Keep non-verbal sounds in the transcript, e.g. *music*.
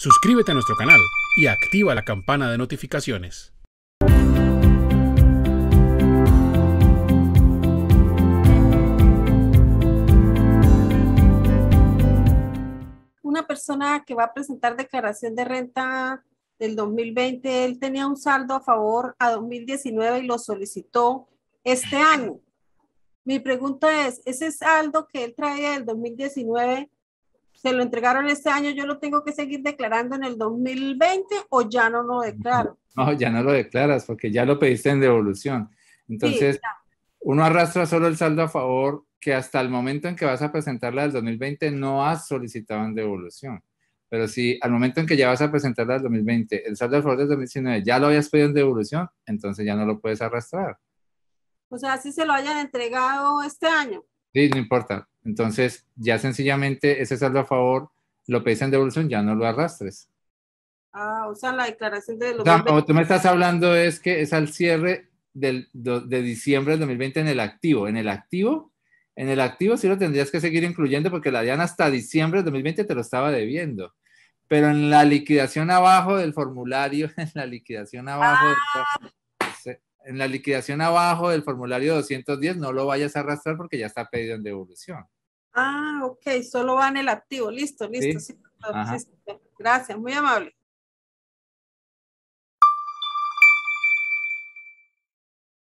Suscríbete a nuestro canal y activa la campana de notificaciones. Una persona que va a presentar declaración de renta del 2020, él tenía un saldo a favor a 2019 y lo solicitó este año. Mi pregunta es, ese saldo que él traía del 2019 se lo entregaron este año, yo lo tengo que seguir declarando en el 2020 o ya no lo declaro. No, ya no lo declaras porque ya lo pediste en devolución. Entonces, uno arrastra solo el saldo a favor que hasta el momento en que vas a presentar la del 2020 no has solicitado en devolución. Pero si al momento en que ya vas a presentarla la del 2020, el saldo a favor del 2019 ya lo habías pedido en devolución, entonces ya no lo puedes arrastrar. O sea, si se lo hayan entregado este año. Sí, no importa. Entonces, ya sencillamente ese saldo a favor lo pese en devolución, ya no lo arrastres. Ah, o sea, la declaración de... Los o tú me estás hablando es que es al cierre del, de diciembre del 2020 en el activo. En el activo, en el activo sí lo tendrías que seguir incluyendo porque la diana hasta diciembre del 2020 te lo estaba debiendo. Pero en la liquidación abajo del formulario, *laughs* en la liquidación abajo... del... Ah, en la liquidación abajo del formulario 210 no lo vayas a arrastrar porque ya está pedido en devolución. Ah, ok, solo va en el activo, listo, listo. Gracias, muy amable.